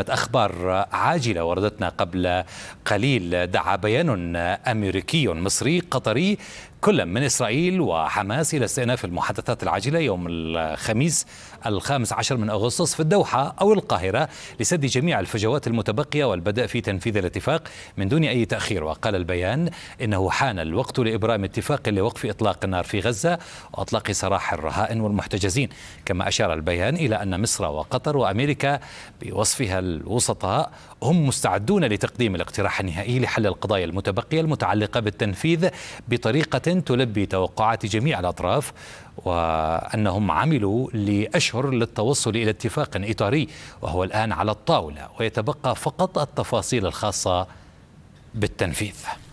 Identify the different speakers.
Speaker 1: أخبار عاجلة وردتنا قبل قليل دعا بيان أمريكي مصري قطري كلا من إسرائيل وحماس إلى استئناف المحادثات العاجلة يوم الخميس الخامس عشر من أغسطس في الدوحة أو القاهرة لسد جميع الفجوات المتبقية والبدء في تنفيذ الاتفاق من دون أي تأخير وقال البيان إنه حان الوقت لإبرام اتفاق لوقف إطلاق النار في غزة وإطلاق سراح الرهائن والمحتجزين كما أشار البيان إلى أن مصر وقطر وأمريكا بوصفها الوسطاء هم مستعدون لتقديم الاقتراح النهائي لحل القضايا المتبقية المتعلقة بالتنفيذ بطريقة تلبي توقعات جميع الأطراف وأنهم عملوا لأشهر للتوصل إلى اتفاق إطاري وهو الآن على الطاولة ويتبقى فقط التفاصيل الخاصة بالتنفيذ